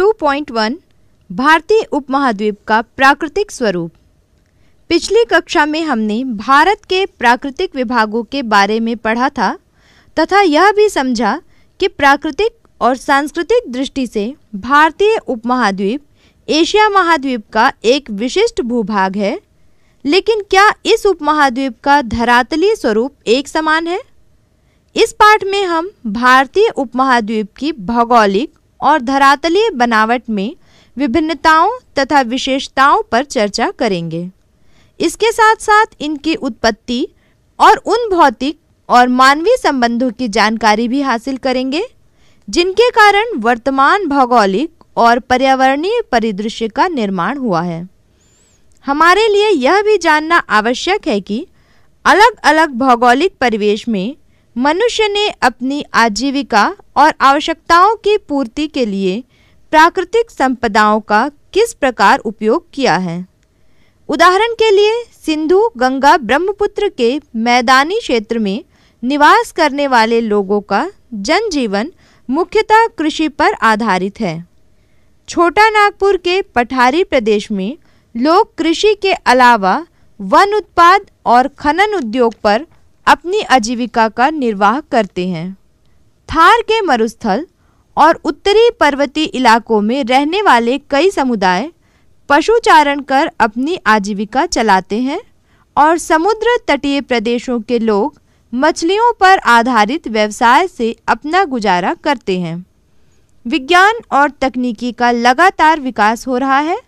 2.1 भारतीय उपमहाद्वीप का प्राकृतिक स्वरूप पिछली कक्षा में हमने भारत के प्राकृतिक विभागों के बारे में पढ़ा था तथा यह भी समझा कि प्राकृतिक और सांस्कृतिक दृष्टि से भारतीय उपमहाद्वीप एशिया महाद्वीप का एक विशिष्ट भूभाग है लेकिन क्या इस उपमहाद्वीप का धरातलीय स्वरूप एक समान है इस पाठ में हम भारतीय उपमहाद्वीप की भौगोलिक और धरातलीय बनावट में विभिन्नताओं तथा विशेषताओं पर चर्चा करेंगे इसके साथ साथ इनकी उत्पत्ति और उन भौतिक और मानवीय संबंधों की जानकारी भी हासिल करेंगे जिनके कारण वर्तमान भौगोलिक और पर्यावरणीय परिदृश्य का निर्माण हुआ है हमारे लिए यह भी जानना आवश्यक है कि अलग अलग भौगोलिक परिवेश में मनुष्य ने अपनी आजीविका और आवश्यकताओं की पूर्ति के लिए प्राकृतिक संपदाओं का किस प्रकार उपयोग किया है उदाहरण के लिए सिंधु गंगा ब्रह्मपुत्र के मैदानी क्षेत्र में निवास करने वाले लोगों का जनजीवन मुख्यतः कृषि पर आधारित है छोटा नागपुर के पठारी प्रदेश में लोग कृषि के अलावा वन उत्पाद और खनन उद्योग पर अपनी आजीविका का निर्वाह करते हैं थार के मरुस्थल और उत्तरी पर्वतीय इलाकों में रहने वाले कई समुदाय पशुचारण कर अपनी आजीविका चलाते हैं और समुद्र तटीय प्रदेशों के लोग मछलियों पर आधारित व्यवसाय से अपना गुजारा करते हैं विज्ञान और तकनीकी का लगातार विकास हो रहा है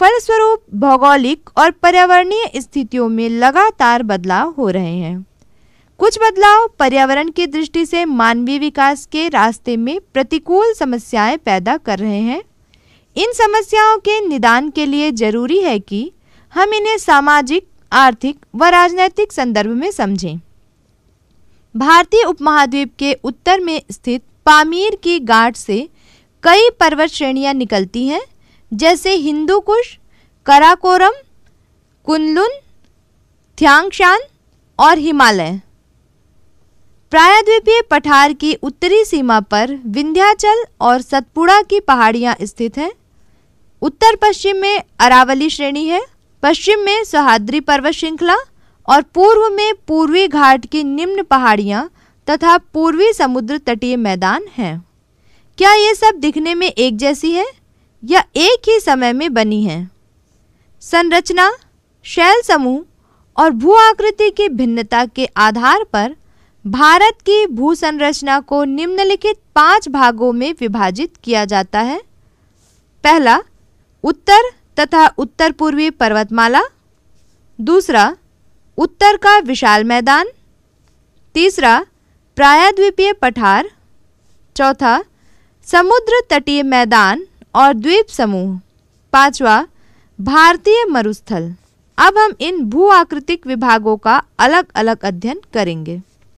फलस्वरूप भौगोलिक और पर्यावरणीय स्थितियों में लगातार बदलाव हो रहे हैं कुछ बदलाव पर्यावरण की दृष्टि से मानवीय विकास के रास्ते में प्रतिकूल समस्याएं पैदा कर रहे हैं इन समस्याओं के निदान के लिए जरूरी है कि हम इन्हें सामाजिक आर्थिक व राजनैतिक संदर्भ में समझें भारतीय उपमहाद्वीप के उत्तर में स्थित पामीर की गाट से कई पर्वत श्रेणियां निकलती हैं जैसे हिंदू कुश कराकोरम कुनलुन थ्यांगशान और हिमालय प्रायद्वीपीय पठार की उत्तरी सीमा पर विंध्याचल और सतपुड़ा की पहाड़ियां स्थित हैं उत्तर पश्चिम में अरावली श्रेणी है पश्चिम में सहाद्री पर्वत श्रृंखला और पूर्व में पूर्वी घाट की निम्न पहाड़ियां तथा पूर्वी समुद्र तटीय मैदान हैं क्या ये सब दिखने में एक जैसी है या एक ही समय में बनी है संरचना शैल समूह और भू आकृति की भिन्नता के आधार पर भारत की भूसंरचना को निम्नलिखित पांच भागों में विभाजित किया जाता है पहला उत्तर तथा उत्तर पूर्वी पर्वतमाला दूसरा उत्तर का विशाल मैदान तीसरा प्रायद्वीपीय पठार चौथा समुद्र तटीय मैदान और द्वीप समूह पांचवा भारतीय मरुस्थल अब हम इन भू आकृतिक विभागों का अलग अलग अध्ययन करेंगे